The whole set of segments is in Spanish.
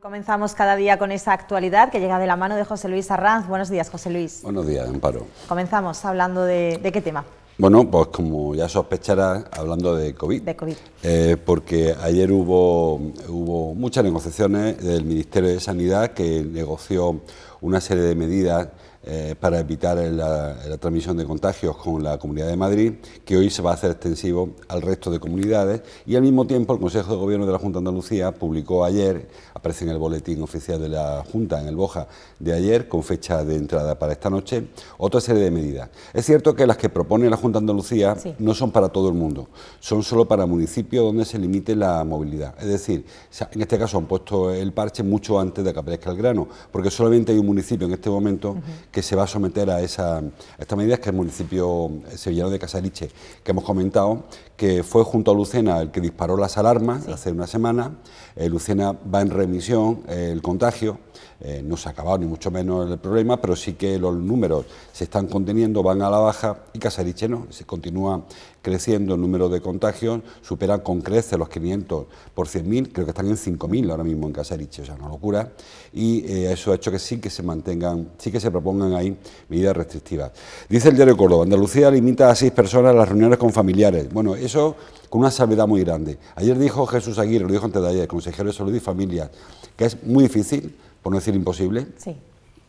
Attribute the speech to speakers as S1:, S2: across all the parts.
S1: Comenzamos cada día con esa actualidad que llega de la mano de José Luis Arranz. Buenos días, José Luis. Buenos días, Amparo. Comenzamos hablando de, qué tema. Bueno, pues como ya sospecharás, hablando de COVID. De COVID. Eh, porque ayer hubo, hubo muchas negociaciones del Ministerio de Sanidad que negoció una serie de medidas eh, para evitar la, transmisión de contagios con la Comunidad de Madrid, que hoy se va a hacer extensivo al resto de comunidades. Y al mismo tiempo, el Consejo de Gobierno de la Junta de Andalucía publicó ayer, aparece en el boletín oficial de la Junta, en el BOJA de ayer, con fecha de entrada para esta noche, otra serie de medidas. Es cierto que las que propone la Junta de Andalucía no son para todo el mundo, son solo para municipios donde se limite la movilidad. Es decir, en este caso han puesto el parche mucho antes de que aparezca el grano, porque solamente hay un municipio en este momento que se va a someter a, esa, estas medidas que el municipio eh, sevillano de Casariche, que hemos comentado, que fue junto a Lucena el que disparó las alarmas hace una semana. Eh, Lucena va en remisión, eh, el contagio eh, no se ha acabado ni mucho menos el problema, pero sí que los números se están conteniendo, van a la baja y Casariche no, se continúa creciendo el número de contagios, superan con creces los 500 por 100.000, creo que están en 5.000 ahora mismo en Casariche, o sea, una locura, y eso ha hecho que sí que se mantengan, sí que se propongan ahí medidas restrictivas. Dice el diario Córdoba, Andalucía limita a seis personas las reuniones con familiares. Bueno, eso con una salvedad muy grande. Ayer dijo Jesús Aguirre, lo dijo antes de ayer, consejero de Salud y familia, que es muy difícil, por no decir imposible,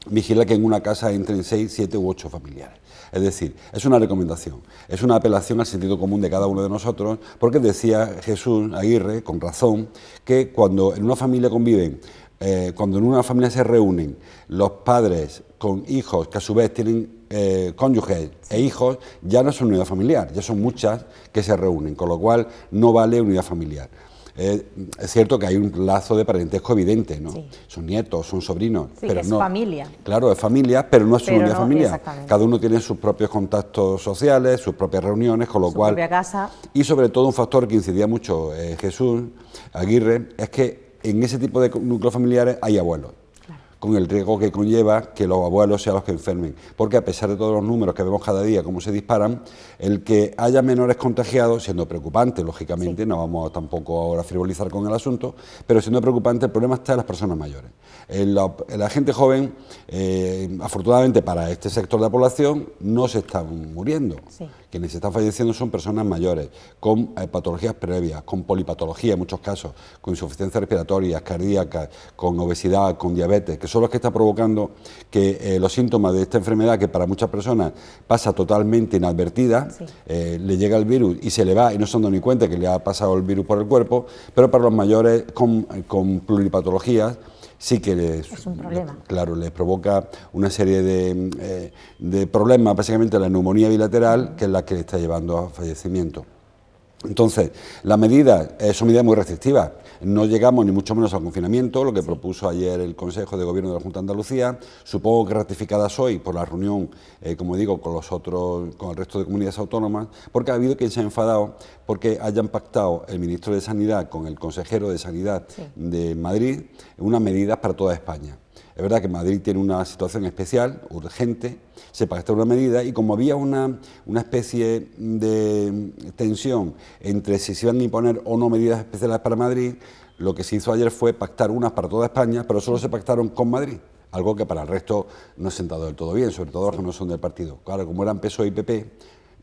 S1: vigilar que en una casa entren seis, siete u ocho familiares. Es decir, es una recomendación, es una apelación al sentido común de cada uno de nosotros, porque decía Jesús Aguirre, con razón, que cuando en una familia conviven eh, cuando en una familia se reúnen los padres con hijos que a su vez tienen eh, cónyuges e hijos ya no son unidad familiar, ya son muchas que se reúnen, con lo cual no vale unidad familiar. Eh, es cierto que hay un lazo de parentesco evidente, ¿no? Son nietos, son sobrinos, pero es no. familia. Claro, es familia, pero no es una unidad familiar. Cada uno tiene sus propios contactos sociales, sus propias reuniones, con lo cual. Casa. Y sobre todo un factor que incidía mucho eh, Jesús Aguirre es que en ese tipo de núcleos familiares hay abuelos con el riesgo que conlleva que los abuelos sean los que enfermen. Porque a pesar de todos los números que vemos cada día, cómo se disparan, el que haya menores contagiados, siendo preocupante, lógicamente, no vamos tampoco ahora a frivolizar con el asunto, pero siendo preocupante, el problema está en las personas mayores. la, gente joven, eh, afortunadamente para este sector de la población, no se están muriendo. Sí quienes están falleciendo son personas mayores, con eh, patologías previas, con polipatología en muchos casos, con insuficiencia respiratoria, cardíaca, con obesidad, con diabetes, que son los que está provocando que eh, los síntomas de esta enfermedad, que para muchas personas pasa totalmente inadvertida, eh, le llega el virus y se le va y no se han dado ni cuenta que le ha pasado el virus por el cuerpo, pero para los mayores con, con pluripatologías, sí que les, claro, provoca una serie de, eh, de problemas, básicamente la neumonía bilateral, que es la que le está llevando a fallecimiento. Entonces, la medida es una medida muy restrictiva, No llegamos ni mucho menos al confinamiento, lo que propuso ayer el Consejo de Gobierno de la Junta de Andalucía. Supongo que ratificadas hoy por la reunión, eh, como digo, con los otros, con el resto de comunidades autónomas, porque ha habido quien se ha enfadado porque hayan pactado el ministro de Sanidad con el consejero de Sanidad de Madrid unas medidas para toda España. Es verdad que Madrid tiene una situación especial, urgente, se pactó una medida y como había una, una especie de tensión entre si se iban a imponer o no medidas especiales para Madrid, lo que se hizo ayer fue pactar unas para toda España, pero solo se pactaron con Madrid algo que para el resto no ha sentado del todo bien, sobre todo los que no son del partido. Claro, como eran PSOE y PP,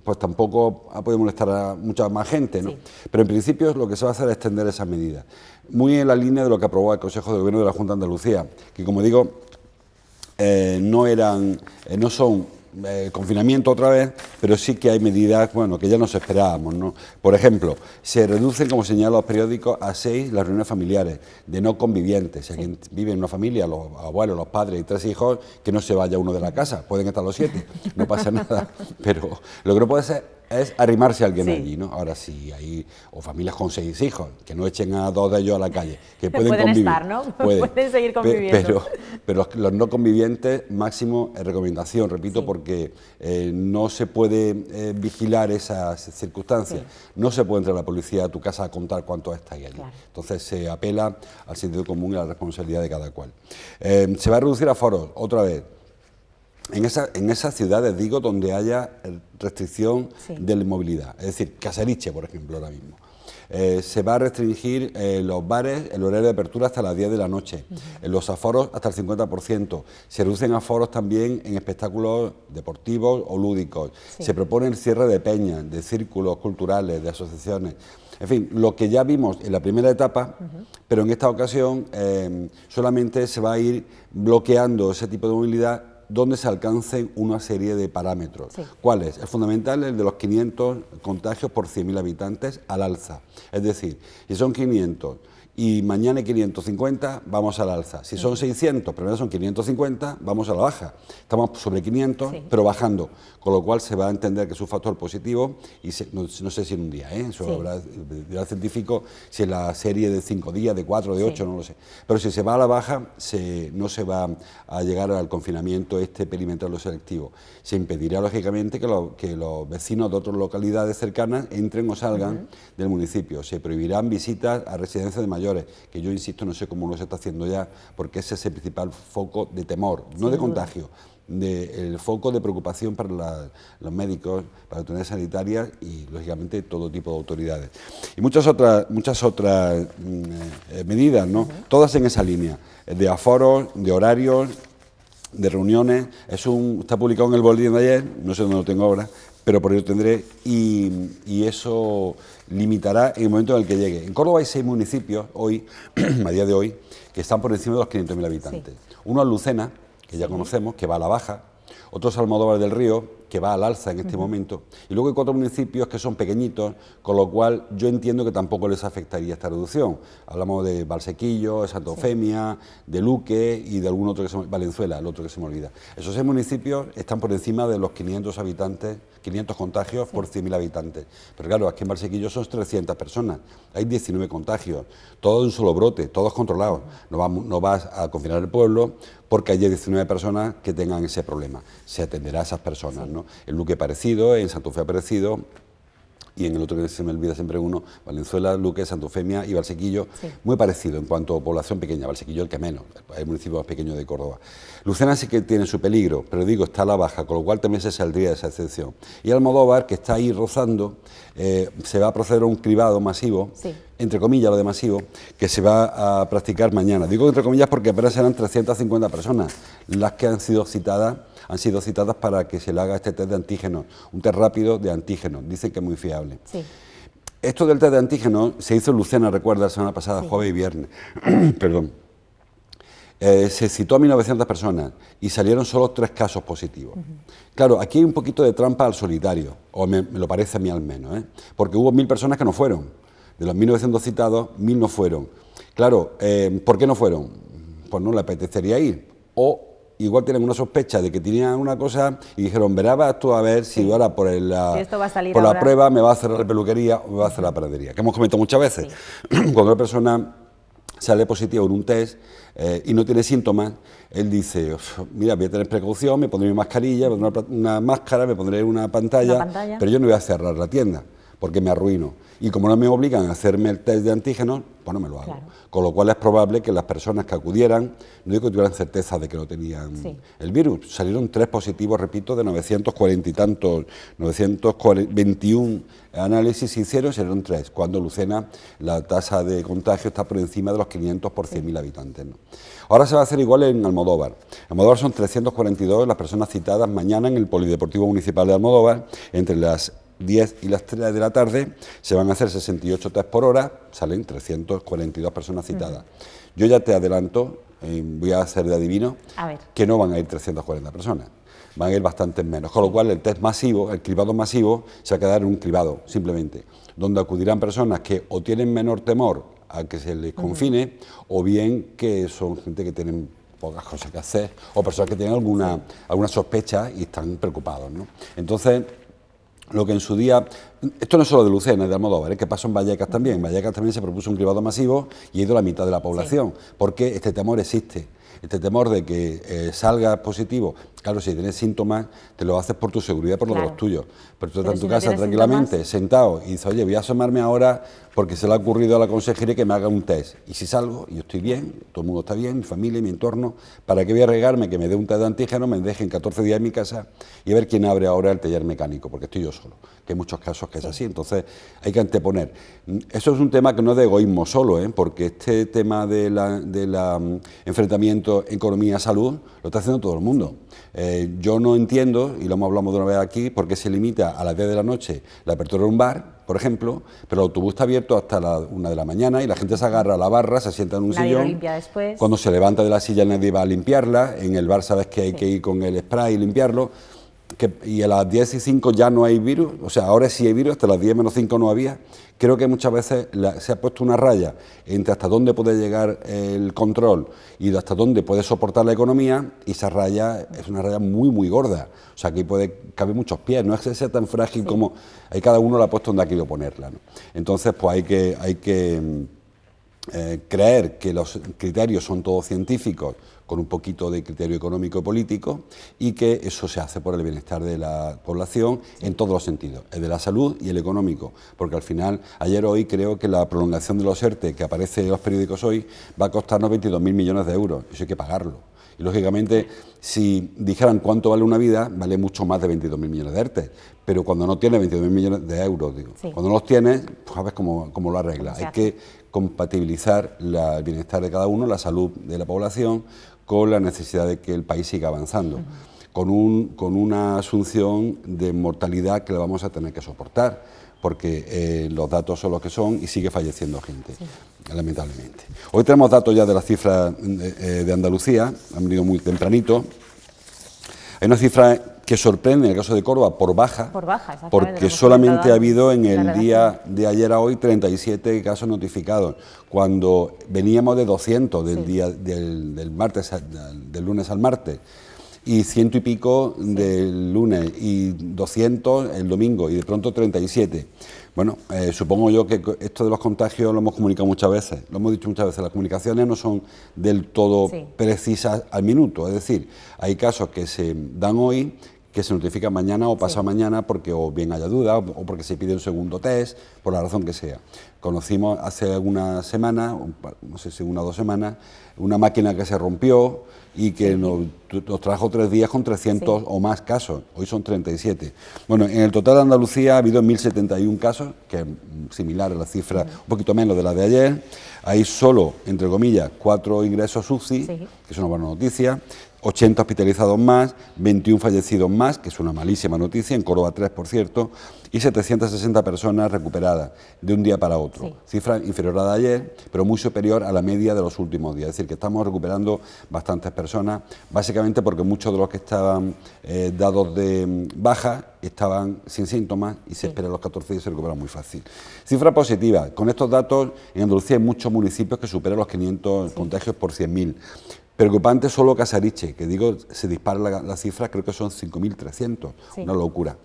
S1: pues tampoco ha podido molestar a mucha más gente, ¿no? Pero en principio lo que se va a hacer es extender esas medidas. Muy en la línea de lo que aprobó el Consejo de Gobierno de la Junta de Andalucía, que como digo, eh, no eran, eh, no son eh, confinamiento otra vez, pero sí que hay medidas bueno, que ya nos esperábamos. ¿no? Por ejemplo, se reducen, como señalan los periódicos, a seis las reuniones familiares de no convivientes. Si alguien vive en una familia, los abuelos, los padres y tres hijos, que no se vaya uno de la casa. Pueden estar los siete, no pasa nada. Pero lo que no puede ser es arrimarse a alguien allí, ¿no? Ahora sí, hay o familias con seis hijos, que no echen a dos de ellos a la calle, que pueden, Estar, ¿no? Pueden. seguir conviviendo. Pero, pero los, no convivientes, máximo es recomendación, repito, porque eh, no se puede eh, vigilar esas circunstancias. No se puede entrar la policía a tu casa a contar cuántos estáis allí. Entonces se apela al sentido común y a la responsabilidad de cada cual. Eh, se va a reducir a foros, otra vez en, esa, en esas ciudades, digo, donde haya eh, restricción de movilidad. Es decir, Caseriche, por ejemplo, ahora mismo. Eh, se va a restringir eh, los bares, el horario de apertura hasta las 10 de la noche, los aforos hasta el 50%, se reducen aforos también en espectáculos deportivos o lúdicos, se propone el cierre de peñas, de círculos culturales, de asociaciones. En fin, lo que ya vimos en la primera etapa, pero en esta ocasión solamente se va a ir bloqueando ese tipo de movilidad donde se alcancen una serie de parámetros. ¿Cuáles? ...el fundamental el de los 500 contagios por 100.000 habitantes al alza. Es decir, si son 500 y mañana hay 550, vamos al alza. Si son 600, primero son 550, vamos a la baja. Estamos sobre 500, pero bajando, con lo cual se va a entender que es un factor positivo y no, sé si en un día, ¿eh? científico, si en la serie de cinco días, de cuatro, de ocho, no lo sé. Pero si se va a la baja, se, no se va a llegar al confinamiento este perimetral lo selectivo. Se impedirá, lógicamente, que, los vecinos de otras localidades cercanas entren o salgan del municipio. Se prohibirán visitas a residencias de que yo insisto, no sé cómo lo se está haciendo ya, porque ese es el principal foco de temor, no de contagio, del foco de preocupación para los médicos, para las autoridades sanitarias y, lógicamente, todo tipo de autoridades. Y muchas otras, muchas otras mm, eh, medidas, ¿no? Todas en esa línea, de aforos, de horarios, de reuniones. Es un, está publicado en el boletín de ayer, no sé dónde lo tengo ahora, pero por ello tendré. y eso limitará en el momento en el que llegue. En Córdoba hay seis municipios hoy, a día de hoy, que están por encima de los 500.000 habitantes. Uno es Lucena, que ya conocemos, que va a la baja. Otro es Almodóvar del Río, que va al alza en este momento. Y luego hay cuatro municipios que son pequeñitos, con lo cual yo entiendo que tampoco les afectaría esta reducción. Hablamos de Valsequillo, Santofemia, de Luque y de algún otro que se Valenzuela, el otro que se me olvida. Esos seis municipios están por encima de los 500 habitantes, 500 contagios por 100.000 habitantes. Pero claro, aquí en Valsequillo son 300 personas, hay 19 contagios, todo en un solo brote, todos controlados. No vas, no vas a confinar el pueblo porque hay 19 personas que tengan ese problema. Se atenderá a esas personas, ¿no? en Luque parecido, en Santo parecido... y en el otro que se me olvida siempre uno, Valenzuela, Luque, Santofemia y Valsequillo, muy parecido en cuanto a población pequeña, Valsequillo el que menos, el municipio más pequeño de Córdoba. Lucena sí que tiene su peligro, pero digo, está a la baja, con lo cual también se saldría de esa excepción. Y Almodóvar, que está ahí rozando, eh, se va a proceder a un cribado masivo. Sí entre comillas, lo de masivo, que se va a practicar mañana. Digo entre comillas porque apenas eran 350 personas las que han sido citadas han sido citadas para que se le haga este test de antígenos, un test rápido de antígenos, dicen que es muy fiable. Esto del test de antígeno se hizo en Lucena, recuerda, la semana pasada, jueves y viernes. Perdón. Eh, se citó a 1.900 personas y salieron solo tres casos positivos. Claro, aquí hay un poquito de trampa al solitario, o me, lo parece a mí al menos, ¿eh? porque hubo mil personas que no fueron. De los 1.900 citados, mil no fueron. Claro, eh, ¿por qué no fueron? Pues no le apetecería ir. O igual tienen una sospecha de que tenían una cosa y dijeron, verá, vas tú a ver si ahora por, el, la, por la prueba me va a cerrar la peluquería o me va a cerrar la panadería. Que hemos comentado muchas veces. Cuando una persona sale positiva en un test eh, y no tiene síntomas, él dice, mira, voy a tener precaución, me pondré mi mascarilla, me pondré una, máscara, me pondré una pantalla, pero yo no voy a cerrar la tienda porque me arruino. Y como no me obligan a hacerme el test de antígenos, pues bueno me lo hago. Con lo cual es probable que las personas que acudieran, no digo que tuvieran certeza de que no tenían el virus, salieron tres positivos, repito, de 940 y tantos, 921 análisis sinceros y salieron tres, cuando Lucena la tasa de contagio está por encima de los 500 por 100.000 habitantes. Ahora se va a hacer igual en Almodóvar. Almodóvar son 342 las personas citadas mañana en el Polideportivo Municipal de Almodóvar, entre las 10 y las 3 de la tarde, se van a hacer 68 test por hora, salen 342 personas citadas. Yo ya te adelanto, eh, voy a hacer de adivino, que no van a ir 340 personas, van a ir bastantes menos. Con lo cual, el test masivo, el cribado masivo, se va a quedar en un cribado, simplemente, donde acudirán personas que o tienen menor temor a que se les confine, o bien que son gente que tienen pocas cosas que hacer, o personas que tienen alguna, alguna sospecha y están preocupados. ¿no? Entonces, lo que en su día, esto no es solo de Lucena, y de Almodóvar, es que pasó en Vallecas también. En Vallecas también se propuso un cribado masivo y ha ido la mitad de la población, porque este temor existe. Este temor de que eh, salga positivo, claro, si tienes síntomas, te lo haces por tu seguridad, por lo los tuyos. Pero tú estás en tu casa tranquilamente, sentado, y dices, oye, voy a asomarme ahora porque se le ha ocurrido a la consejería que me haga un test. Y si salgo, y estoy bien, todo el mundo está bien, mi familia, mi entorno, ¿para qué voy a regarme que me dé un test de antígeno, me dejen 14 días en mi casa y a ver quién abre ahora el taller mecánico? Porque estoy yo solo, que hay muchos casos que es así. Entonces, hay que anteponer. Eso es un tema que no es de egoísmo solo, ¿eh? porque este tema del de la, mm, enfrentamiento economía, salud, lo está haciendo todo el mundo. Eh, yo no entiendo, y lo hemos hablado de una vez aquí, por qué se limita a las 10 de la noche la apertura de un bar, por ejemplo, pero el autobús está abierto hasta la 1 de la mañana y la gente se agarra a la barra, se sienta en un sillón. Cuando se levanta de la silla nadie va a limpiarla, en el bar sabes que hay que ir con el spray y limpiarlo y a las 10 y 5 ya no hay virus, o sea, ahora sí hay virus, hasta las 10 menos 5 no había, creo que muchas veces se ha puesto una raya entre hasta dónde puede llegar el control y hasta dónde puede soportar la economía, y esa raya es una raya muy, muy gorda, o sea, aquí puede caber muchos pies, no es que sea tan frágil como ahí cada uno la ha puesto donde ha querido ponerla. Entonces, pues hay que... Hay que eh, creer que los criterios son todos científicos, con un poquito de criterio económico y político, y que eso se hace por el bienestar de la población en todos los sentidos, el de la salud y el económico, porque al final, ayer hoy creo que la prolongación de los ERTE que aparece en los periódicos hoy va a costarnos 22.000 millones de euros, eso hay que pagarlo. Y lógicamente, si dijeran cuánto vale una vida, vale mucho más de 22.000 millones de ERTE. Pero cuando no tiene 22.000 millones de euros, digo, cuando no los tiene, pues sabes cómo, cómo lo arregla, Hay que compatibilizar el bienestar de cada uno, la salud de la población, con la necesidad de que el país siga avanzando, con, un, con una asunción de mortalidad que la vamos a tener que soportar, porque eh, los datos son los que son y sigue falleciendo gente, lamentablemente. Hoy tenemos datos ya de las cifras de, eh, de Andalucía, han venido muy tempranito. Hay una cifra que sorprende en el caso de Córdoba por baja, porque solamente ha habido en el día de ayer a hoy 37 casos notificados, cuando veníamos de 200 del, día, del, martes, del lunes al martes, y ciento y pico del lunes, y 200 el domingo, y de pronto 37. Bueno, eh, supongo yo que esto de los contagios lo hemos comunicado muchas veces, lo hemos dicho muchas veces, las comunicaciones no son del todo precisas al minuto, es decir, hay casos que se dan hoy que se notifica mañana o pasa mañana porque o bien haya duda o porque se pide un segundo test, por la razón que sea. Conocimos hace una semana, no sé si una o dos semanas, una máquina que se rompió y que nos, trajo tres días con 300 o más casos. Hoy son 37. Bueno, en el total de Andalucía ha habido 1.071 casos, que es similar a la cifra, un poquito menos de la de ayer. Hay solo, entre comillas, cuatro ingresos UCI, que es una buena noticia. 80 hospitalizados más, 21 fallecidos más, que es una malísima noticia, en Córdoba 3, por cierto, y 760 personas recuperadas de un día para otro. Cifra inferior a la de ayer, pero muy superior a la media de los últimos días. Es decir, que estamos recuperando bastantes personas, básicamente porque muchos de los que estaban eh, dados de mm, baja estaban sin síntomas y se esperan espera los 14 días y se recuperan muy fácil. Cifra positiva, con estos datos en Andalucía hay muchos municipios que superan los 500 contagios por 100.000. Preocupante solo Casariche, que digo, se dispara las cifras, creo que son 5.300, una locura.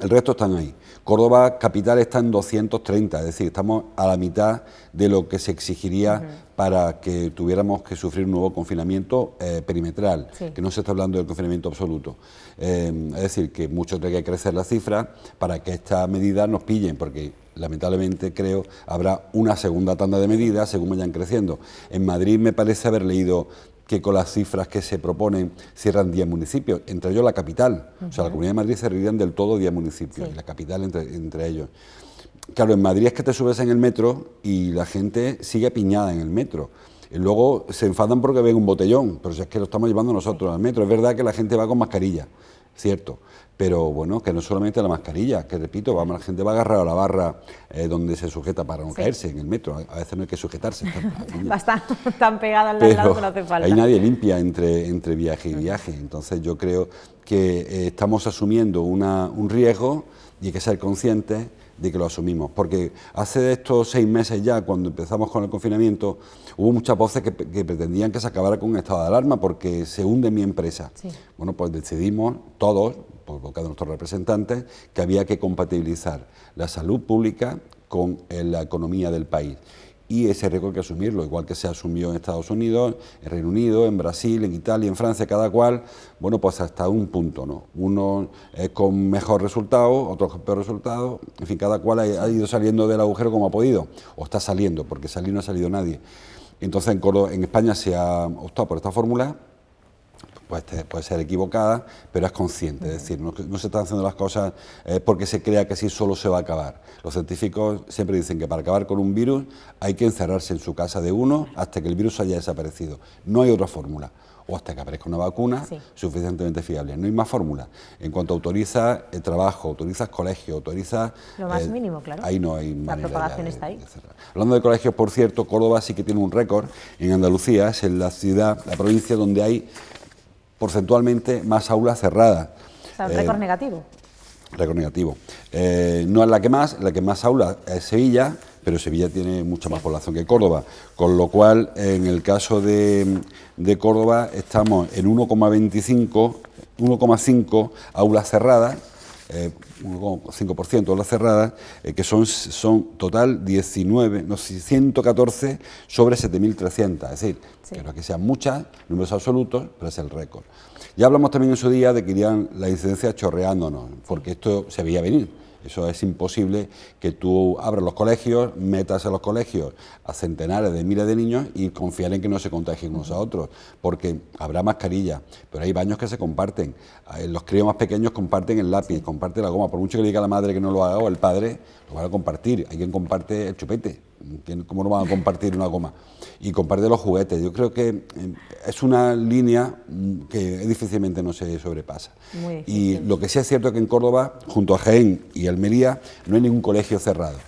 S1: El resto están ahí. Córdoba capital está en 230, es decir, estamos a la mitad de lo que se exigiría para que tuviéramos que sufrir un nuevo confinamiento eh, perimetral, que no se está hablando del confinamiento absoluto. Eh, es decir, que mucho tiene que crecer la cifra para que estas medidas nos pillen, porque lamentablemente creo habrá una segunda tanda de medidas según vayan creciendo. En Madrid me parece haber leído que con las cifras que se proponen cierran 10 municipios, entre ellos la capital. O sea, la Comunidad de Madrid servirían del todo 10 municipios, y la capital entre, ellos. Claro, en Madrid es que te subes en el metro y la gente sigue apiñada en el metro. Y luego se enfadan porque ven un botellón, pero si es que lo estamos llevando nosotros al metro. Es verdad que la gente va con mascarilla, cierto pero bueno, que no solamente la mascarilla, que repito, la gente va agarrar a la barra eh, donde se sujeta para no caerse en el metro, a veces no hay que sujetarse. Está tan pegada al lado que no hace falta. Hay nadie limpia entre, entre viaje y viaje, entonces yo creo que eh, estamos asumiendo un riesgo y hay que ser conscientes de que lo asumimos. Porque hace estos seis meses ya, cuando empezamos con el confinamiento, hubo muchas voces que, pretendían que se acabara con un estado de alarma porque se hunde mi empresa. Bueno, pues decidimos todos, provocado de nuestros representantes, que había que compatibilizar la salud pública con eh, la economía del país. Y ese riesgo hay que asumirlo, igual que se asumió en Estados Unidos, en Reino Unido, en Brasil, en Italia, en Francia, cada cual, bueno, pues hasta un punto, ¿no? uno es con mejor resultado, otros con peor resultado, en fin, cada cual ha, ido saliendo del agujero como ha podido, o está saliendo, porque salir no ha salido nadie. Entonces en, en España se ha optado por esta fórmula, pues, puede ser equivocada, pero es consciente, es decir, no, se están haciendo las cosas eh, porque se crea que así solo se va a acabar. Los científicos siempre dicen que para acabar con un virus hay que encerrarse en su casa de uno hasta que el virus haya desaparecido. No hay otra fórmula o hasta que aparezca una vacuna suficientemente fiable. No hay más fórmula. En cuanto autorizas el trabajo, autorizas colegio, autorizas... Lo más eh, mínimo, claro. Ahí no hay La propagación está ahí. Hablando de colegios, por cierto, Córdoba sí que tiene un récord. En Andalucía es en la ciudad, la provincia donde hay porcentualmente más aulas cerradas. O récord eh, negativo. Récord negativo. Eh, no es la que más, la que más aulas es Sevilla, pero Sevilla tiene mucha más población que Córdoba, con lo cual en el caso de, Córdoba estamos en 1,25, 1,5 aulas cerradas. Eh, 1,5% de las cerradas, eh, que son, son total 19, no, 114 sobre 7.300, es decir, que no es que sean muchas, números absolutos, pero es el récord. Ya hablamos también en su día de que irían las incidencias chorreándonos, porque esto se veía venir. Eso es imposible que tú abras los colegios, metas a los colegios a centenares de miles de niños y confiar en que no se contagien unos a otros, porque habrá mascarillas, pero hay baños que se comparten. Eh, los críos más pequeños comparten el lápiz, comparten la goma, por mucho que diga la madre que no lo haga o el padre, lo van a compartir. Hay quien comparte el chupete cómo no van a compartir una goma. Y compartir los juguetes. Yo creo que em, es una línea mm, que difícilmente no se sobrepasa. y lo que sí es cierto es que en Córdoba, junto a Jaén y Almería, no hay ningún colegio cerrado.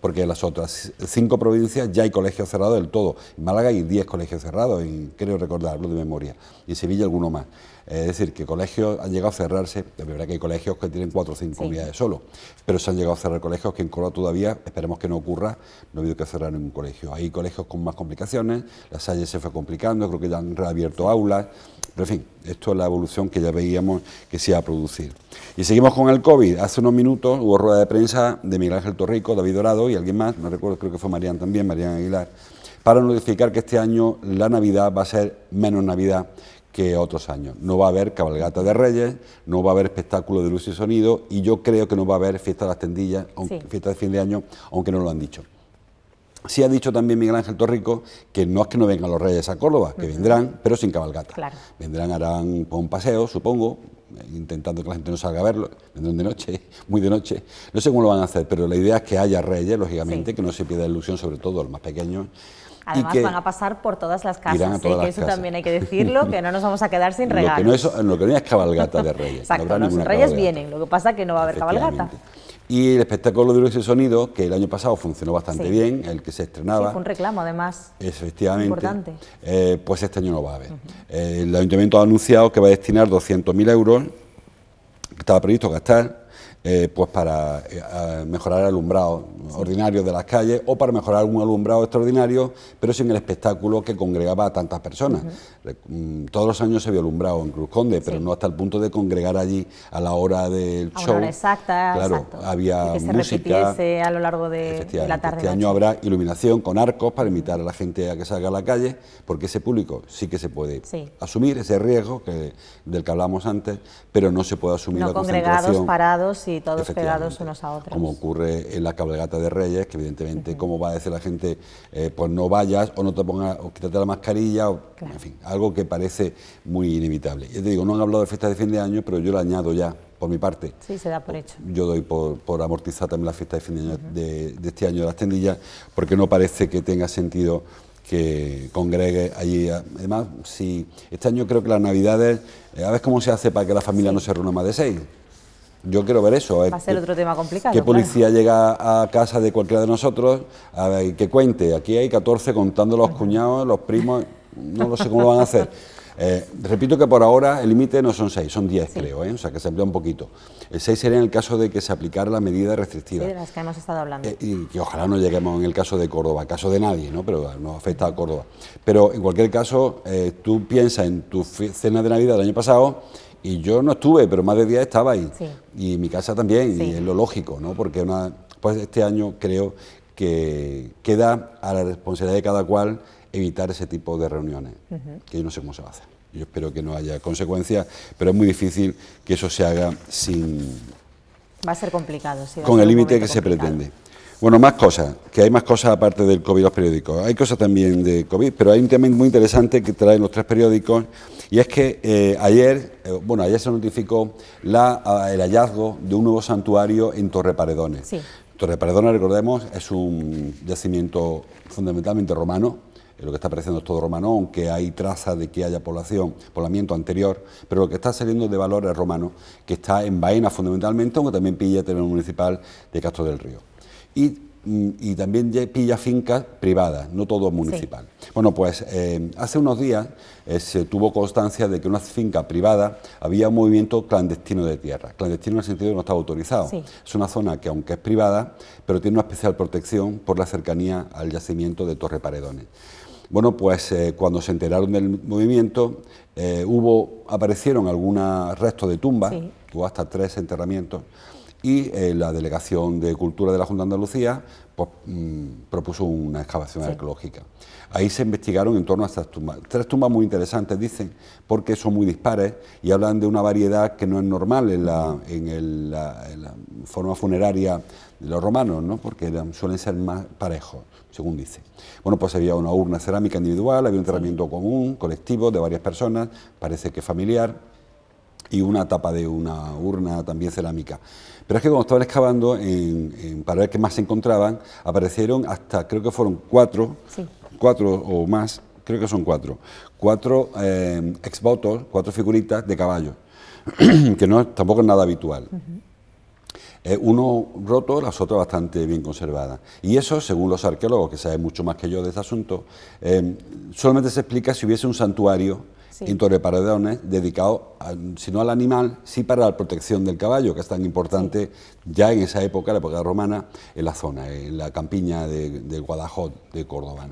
S1: Porque en las otras cinco provincias ya hay colegios cerrados del todo. En Málaga hay diez colegios cerrados, creo creo recordarlo de memoria. Y en Sevilla alguno más. Es decir, que colegios han llegado a cerrarse, de verdad que hay colegios que tienen cuatro o cinco unidades solo, pero se han llegado a cerrar colegios que en Córdoba todavía, esperemos que no ocurra, no ha habido que cerrar ningún colegio. Hay colegios con más complicaciones, la Salle se fue complicando, creo que ya han reabierto aulas, pero en fin, esto es la evolución que ya veíamos que se iba a producir. Y seguimos con el COVID. Hace unos minutos hubo rueda de prensa de Miguel Ángel Torrico, David Dorado y alguien más, no recuerdo, creo que fue Marían también, ...Marían Aguilar, para notificar que este año la Navidad va a ser menos Navidad que otros años. No va a haber cabalgata de reyes, no va a haber espectáculo de luz y sonido y yo creo que no va a haber fiesta de las tendillas, aunque, fiesta de fin de año, aunque no lo han dicho. Sí ha dicho también Miguel Ángel Torrico que no es que no vengan los reyes a Córdoba, que vendrán, pero sin cabalgata. Vendrán, harán un paseo, supongo, intentando que la gente no salga a verlo, vendrán de noche, muy de noche. No sé cómo lo van a hacer, pero la idea es que haya reyes, lógicamente, que no se pierda ilusión, sobre todo los más pequeños, Además van a pasar por todas las casas, eso también hay que decirlo, que no nos vamos a quedar sin regalos. Lo que no es, cabalgata de reyes. Exacto, los reyes vienen, lo que pasa es que no va a haber cabalgata. Y el espectáculo de luz y sonido, que el año pasado funcionó bastante bien, el que se estrenaba. Sí, fue un reclamo además. Efectivamente. Importante. Eh, pues este año no va a haber. Eh, el ayuntamiento ha anunciado que va a destinar 200.000 euros, que estaba previsto gastar, eh, pues para eh, mejorar el alumbrado ordinario de las calles o para mejorar un alumbrado extraordinario, pero sin el espectáculo que congregaba a tantas personas. Mm, todos los años se había alumbrado en Cruz Conde, pero no hasta el punto de congregar allí a la hora del a show. Hora exacta, claro, había que se a lo largo de, la tarde. Este año habrá iluminación con arcos para invitar a la gente a que salga a la calle, porque ese público sí que se puede asumir ese riesgo que, del que hablamos antes, pero no se puede asumir no congregados, parados todos pegados unos a otros. Como ocurre en la cabalgata de Reyes, que evidentemente, como va a decir la gente? Eh, pues no vayas o no te pongas, o quítate la mascarilla, en fin, algo que parece muy inevitable. Yo te digo, no han hablado de fiesta de fin de año, pero yo la añado ya por mi parte. Sí, se da por hecho. Yo doy por, amortizar también la fiesta de fin de año de, este año de las tendillas, porque no parece que tenga sentido que congregue allí. Además, si este año creo que las navidades, eh, a ver cómo se hace para que la familia no se reúna más de seis yo quiero ver eso. Va a ser otro tema complicado. Que policía llega a casa de cualquiera de nosotros que cuente? Aquí hay 14 contando los cuñados, los primos, no lo sé cómo lo van a hacer. Eh, repito que por ahora el límite no son 6, son 10 creo, ¿eh? o sea que se amplió un poquito. El 6 sería en el caso de que se aplicara la medida restrictiva. de las que hemos estado hablando. Eh, y que ojalá no lleguemos en el caso de Córdoba, caso de nadie, ¿no? pero no afecta a Córdoba. Pero en cualquier caso, tú piensas en tu cena de Navidad del año pasado y yo no estuve, pero más de 10 estaba ahí. Y mi casa también, y es lo lógico, ¿no? Porque una, pues este año creo que queda a la responsabilidad de cada cual evitar ese tipo de reuniones, que yo no sé cómo se va a hacer. Yo espero que no haya consecuencias, pero es muy difícil que eso se haga sin... Va a ser complicado, sí. con el límite que se pretende. Bueno, más cosas, que hay más cosas aparte del COVID los periódicos. Hay cosas también de COVID, pero hay un tema muy interesante que traen los tres periódicos y es que eh, ayer, eh, bueno, ayer se notificó la, ah, el hallazgo de un nuevo santuario en Torreparedones. Sí. Torreparedones, recordemos, es un yacimiento fundamentalmente romano, lo que está apareciendo es todo romano, aunque hay trazas de que haya población, poblamiento anterior, pero lo que está saliendo de valor es romano, que está en Baena fundamentalmente, aunque también pilla el municipal de Castro del Río y, también pilla fincas privadas, no todo municipal. Bueno, pues eh, hace unos días eh, se tuvo constancia de que en una finca privada había un movimiento clandestino de tierra. Clandestino en el sentido de que no estaba autorizado. Es una zona que, aunque es privada, pero tiene una especial protección por la cercanía al yacimiento de Torre Paredones. Bueno, pues eh, cuando se enteraron del movimiento, hubo, aparecieron algunos restos de tumbas. ...tuvo hasta tres enterramientos y eh, la Delegación de Cultura de la Junta de Andalucía pues, mm, propuso una excavación arqueológica. Ahí se investigaron en torno a estas tumbas. Tres tumbas muy interesantes, dicen, porque son muy dispares y hablan de una variedad que no es normal en la, en la, forma funeraria de los romanos, ¿no? porque suelen ser más parejos, según dice Bueno, pues había una urna cerámica individual, había un enterramiento común, colectivo, de varias personas, parece que familiar y una tapa de una urna también cerámica. Pero es que cuando estaban excavando en, para ver qué más se encontraban, aparecieron hasta, creo que fueron cuatro, cuatro o más, creo que son cuatro, cuatro eh, exvotos, cuatro figuritas de caballo, que no, tampoco es nada habitual. Eh, uno roto, las otras bastante bien conservadas. Y eso, según los arqueólogos, que saben mucho más que yo de este asunto, eh, solamente se explica si hubiese un santuario ...en Torre Paredones... ...dedicado... sino si no al animal, sí para la protección del caballo, que es tan importante ya en esa época, la época romana, en la zona, en la campiña de, de Guadajoz, de Córdoba.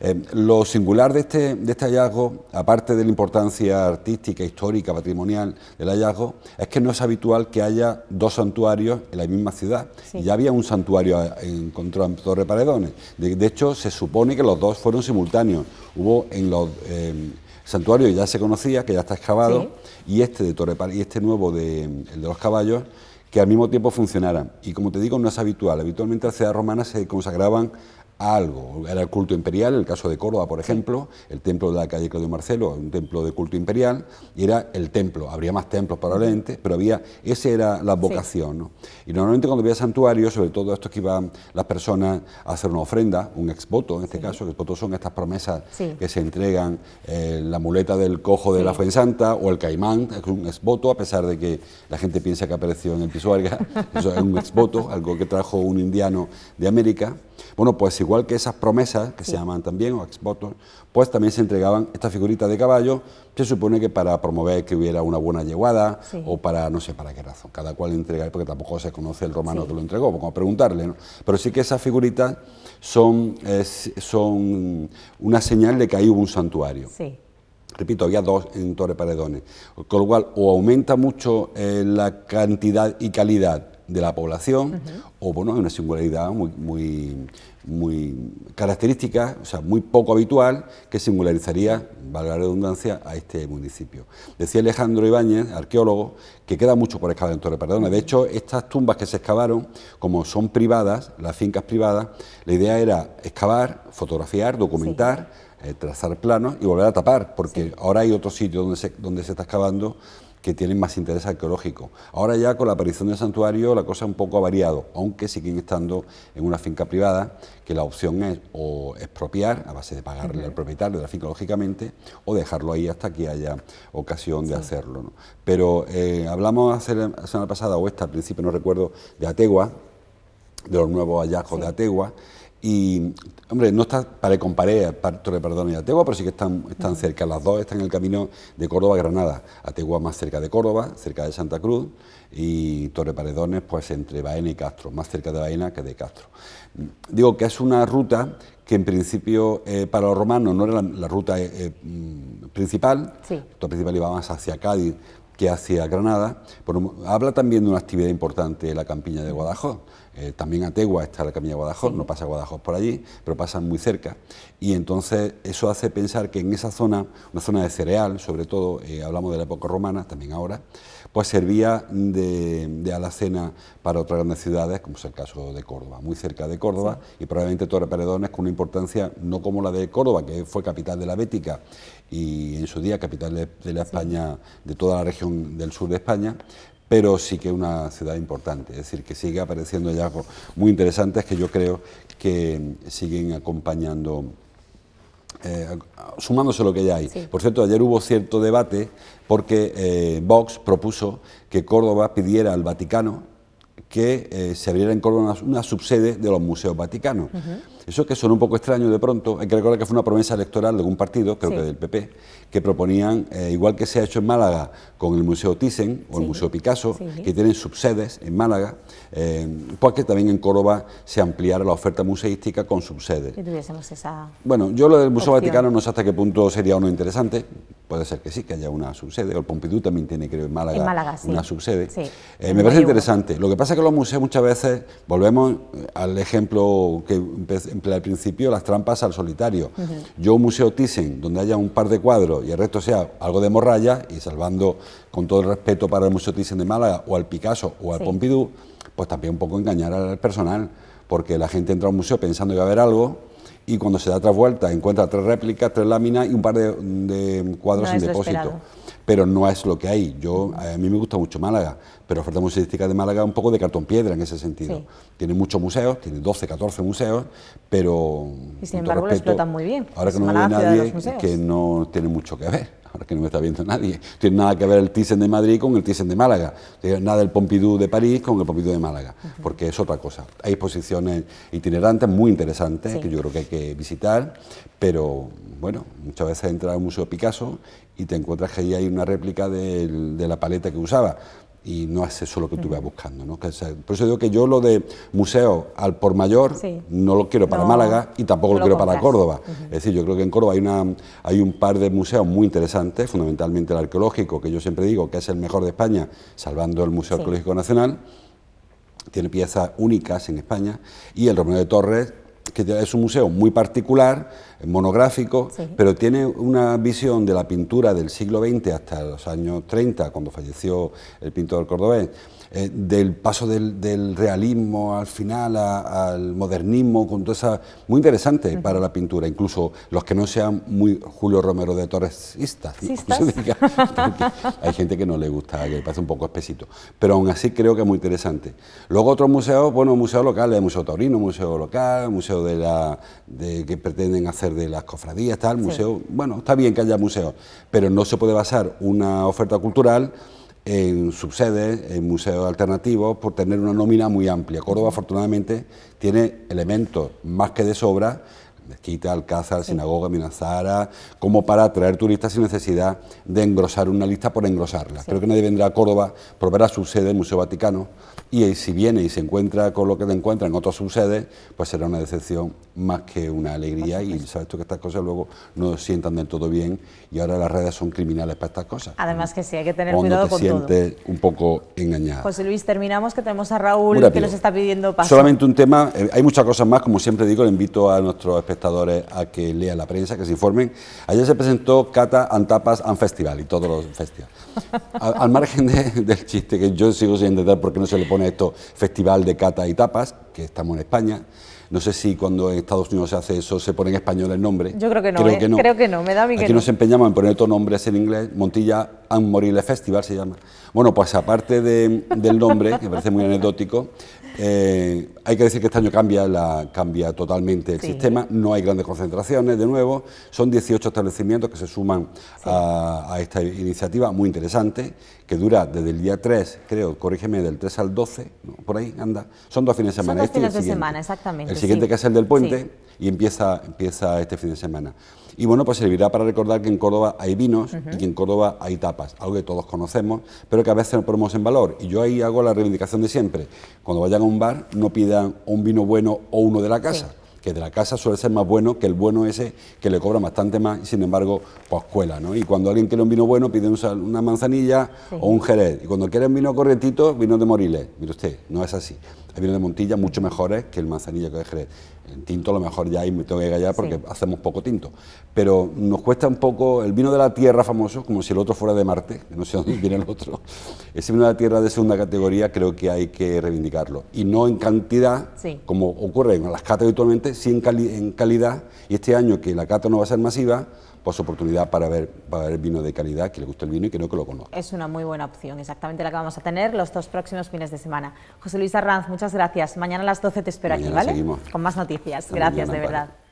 S1: Eh, lo singular este, de este, hallazgo, aparte de la importancia artística, histórica, patrimonial del hallazgo, es que no es habitual que haya dos santuarios en la misma ciudad. Ya había un santuario en, en Torre Paredones. De, hecho, se supone que los dos fueron simultáneos. Hubo en los... Eh, santuario ya se conocía, que ya está excavado, y este de Torrepal y este nuevo de, de los caballos, que al mismo tiempo funcionaran. Y como te digo, no es habitual. Habitualmente las ciudades romanas se consagraban algo. Era el culto imperial, el caso de Córdoba, por ejemplo, el templo de la calle Claudio Marcelo, un templo de culto imperial, y era el templo. Habría más templos probablemente, pero había, esa era la vocación. Y normalmente cuando había santuarios, sobre todo esto que iban las personas a hacer una ofrenda, un exvoto en este caso, que exvotos son estas promesas que se entregan, eh, la muleta del cojo de la Fuensanta o el caimán, es un exvoto, a pesar de que la gente piensa que apareció en el Pisuerga, eso es un exvoto, algo que trajo un indiano de América. Bueno, pues igual que esas promesas, que se llaman también, o votos... pues también se entregaban estas figuritas de caballo, se supone que para promover que hubiera una buena llegada o para, no sé para qué razón, cada cual entrega... porque tampoco se conoce el romano que lo entregó, como preguntarle, ¿no? Pero sí que esas figuritas son, son una señal de que ahí hubo un santuario. Sí repito, había dos en Torre Paredones, con lo cual o aumenta mucho eh, la cantidad y calidad de la población, o bueno, es una singularidad muy, muy, muy característica, o sea, muy poco habitual, que singularizaría, valga la redundancia, a este municipio. Decía Alejandro Ibáñez, arqueólogo, que queda mucho por excavar en Torre Perdona. De hecho, estas tumbas que se excavaron, como son privadas, las fincas privadas, la idea era excavar, fotografiar, documentar, eh, trazar planos y volver a tapar, porque ahora hay otro sitio donde se, donde se está excavando que tienen más interés arqueológico. Ahora ya con la aparición del santuario la cosa un poco ha variado, aunque siguen estando en una finca privada, que la opción es o expropiar, a base de pagarle al propietario de la finca, lógicamente, o dejarlo ahí hasta que haya ocasión de hacerlo. Pero eh, hablamos hace la semana pasada, o esta al principio, no recuerdo, de Ategua, de los nuevos hallazgos de Ategua, y, hombre, no está para comparar Torre Perdón y Ategua, pero sí que están, están cerca. Las dos están en el camino de Córdoba a Granada. Ategua más cerca de Córdoba, cerca de Santa Cruz, y Torre Paredones, pues entre Baena y Castro, más cerca de Baena que de Castro. Digo que es una ruta que en principio eh, para los romanos no era la, ruta principal, la ruta eh, eh, principal iba más hacia Cádiz, que hacia Granada, habla también de una actividad importante de la campiña de Guadajoz. Eh, también a Tegua está la campiña de Guadajoz, no pasa Guadajoz por allí, pero pasan muy cerca. Y entonces eso hace pensar que en esa zona, una zona de cereal, sobre todo, eh, hablamos de la época romana, también ahora, pues servía de, alacena para otras grandes ciudades, como es el caso de Córdoba, muy cerca de Córdoba, y probablemente Torre Peredones con una importancia no como la de Córdoba, que fue capital de la Bética y en su día capital de, la España, de toda la región del sur de España, pero sí que una ciudad importante, es decir, que sigue apareciendo hallazgos muy interesantes que yo creo que siguen acompañando eh, sumándose lo que ya hay. Por cierto, ayer hubo cierto debate porque eh, Vox propuso que Córdoba pidiera al Vaticano que eh, se abriera en Córdoba una, subsede de los museos vaticanos. Eso que son un poco extraño de pronto, hay que recordar que fue una promesa electoral de algún partido, creo que del PP, que proponían, eh, igual que se ha hecho en Málaga con el Museo Thyssen o el Museo Picasso, que tienen subsedes en Málaga, eh, ...pues que también en Córdoba se ampliara la oferta museística con subsedes. Bueno, yo lo del Museo Vaticano no sé hasta qué punto sería uno interesante, puede ser que sí, que haya una subsede, o el Pompidou también tiene, creo, en Málaga, en Málaga una subsede. Eh, me parece interesante. Lo que pasa es que los museos muchas veces, volvemos al ejemplo que empecé al principio las trampas al solitario. Yo un museo Thyssen donde haya un par de cuadros y el resto sea algo de morralla y salvando con todo el respeto para el museo Thyssen de Málaga o al Picasso o al Pompidou, pues también un poco engañar al personal porque la gente entra a un museo pensando que va a haber algo y cuando se da otra vuelta... encuentra tres réplicas, tres láminas y un par de, cuadros en depósito. Pero no es lo que hay. Yo, eh, a mí me gusta mucho Málaga, pero oferta museística de Málaga es un poco de cartón piedra en ese sentido. Tiene muchos museos, tiene 12, 14 museos, pero... Y sin embargo lo explotan muy bien. Ahora que no hay nadie que no tiene mucho que ver. ...porque no me está viendo nadie. Tiene nada que ver el Thyssen de Madrid con el Thyssen de Málaga, tiene nada el Pompidou de París con el Pompidou de Málaga, porque es otra cosa. Hay exposiciones itinerantes muy interesantes que yo creo que hay que visitar, pero bueno, muchas veces entras a un museo Picasso y te encuentras que ahí hay una réplica de la paleta que usaba y no es eso lo que tú vas buscando. ¿no? por eso digo que yo lo de museo al por mayor no lo quiero para Málaga y tampoco lo, quiero para Córdoba. Es decir, yo creo que en Córdoba hay, una, hay un par de museos muy interesantes, fundamentalmente el arqueológico, que yo siempre digo que es el mejor de España, salvando el Museo Arqueológico Nacional, tiene piezas únicas en España, y el Romero de Torres que es un museo muy particular, monográfico, pero tiene una visión de la pintura del siglo XX hasta los años 30, cuando falleció el pintor del cordobés eh, del paso del, realismo al final al modernismo, con toda esa... Muy interesante para la pintura, incluso los que no sean muy Julio Romero de Torresistas. hay gente que no le gusta, que le parece un poco espesito, pero aún así creo que es muy interesante. Luego otros museos, bueno, museos locales, Museo Taurino, Museo Local, Museo de la... De, que pretenden hacer de las cofradías, tal, museo... Bueno, está bien que haya museos, pero no se puede basar una oferta cultural en subsedes, en museos alternativos, por tener una nómina muy amplia. Córdoba, afortunadamente, tiene elementos más que de sobra mezquita, alcázar, sinagoga, minazara, como para atraer turistas sin necesidad de engrosar una lista por engrosarla. Creo que nadie vendrá a Córdoba por ver a su sede, el Museo Vaticano, y si viene y se encuentra con lo que le encuentra en otras subsedes, pues será una decepción más que una alegría y sabes tú que estas cosas luego no sientan del todo bien y ahora las redes son criminales para estas cosas. Además que sí, hay que tener un cuidado te sientes siente un poco engañado. José Luis, terminamos que tenemos a Raúl que nos está pidiendo paso. Solamente un tema, eh, hay muchas cosas más, como siempre digo, le invito a nuestros espectadores a que lea la prensa, que se informen. Ayer se presentó Cata Tapas and Festival y todos los festivales. Al, margen del chiste que yo sigo sin entender por qué no se le pone esto Festival de Cata y Tapas, que estamos en España, no sé si cuando en Estados Unidos se hace eso se pone en español el nombre. Yo creo que no, creo, ¿eh? que, no. me da a Aquí que nos empeñamos en poner estos nombres en inglés, Montilla and Morirle Festival se llama. Bueno, pues aparte del nombre, que parece muy anecdótico, eh, hay que decir que este año cambia, la, cambia totalmente el sistema, no hay grandes concentraciones de nuevo, son 18 establecimientos que se suman a, a esta iniciativa muy interesante que dura desde el día 3, creo, corrígeme, del 3 al 12, por ahí anda. Son dos fines de semana. dos este de semana, exactamente. El siguiente que es el del puente y empieza, empieza este fin de semana. Y bueno, pues servirá para recordar que en Córdoba hay vinos y que en Córdoba hay tapas, algo que todos conocemos, pero que a veces no ponemos en valor. Y yo ahí hago la reivindicación de siempre. Cuando vayan a un bar, no pidan un vino bueno o uno de la casa que de la casa suele ser más bueno que el bueno ese que le cobra bastante más y sin embargo pues cuela, ¿no? Y cuando alguien quiere un vino bueno pide una manzanilla o un jerez y cuando quiere un vino corretito vino de Moriles, mire usted, no es así. Hay vinos de Montilla mucho mejores que el manzanilla que el jerez. En tinto a lo mejor ya y me tengo que callar porque hacemos poco tinto. Pero nos cuesta un poco el vino de la tierra famoso, como si el otro fuera de Marte, que no sé dónde viene el otro. Ese vino de la tierra de segunda categoría creo que hay que reivindicarlo. Y no en cantidad, como ocurre en las catas habitualmente, sí en, en calidad. Y este año que la cata no va a ser masiva, oportunidad para ver, para ver vino de calidad, que le guste el vino y que no que lo conozca. Es una muy buena opción, exactamente la que vamos a tener los dos próximos fines de semana. José Luis Arranz, muchas gracias. Mañana a las 12 te espero aquí, ¿vale? Seguimos. Con más noticias. gracias, de verdad.